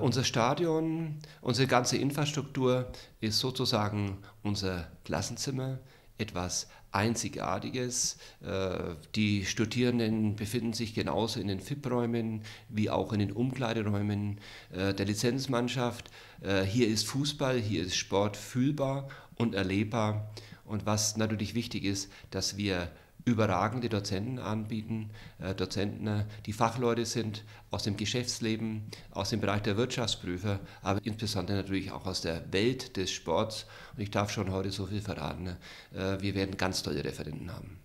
Unser Stadion, unsere ganze Infrastruktur ist sozusagen unser Klassenzimmer, etwas Einzigartiges. Äh, die Studierenden befinden sich genauso in den FIP-Räumen wie auch in den Umkleideräumen äh, der Lizenzmannschaft. Äh, hier ist Fußball, hier ist Sport fühlbar und erlebbar. Und was natürlich wichtig ist, dass wir überragende Dozenten anbieten, äh, Dozenten, äh, die Fachleute sind aus dem Geschäftsleben, aus dem Bereich der Wirtschaftsprüfer, aber insbesondere natürlich auch aus der Welt des Sports. Und ich darf schon heute so viel verraten, äh, wir werden ganz tolle Referenten haben.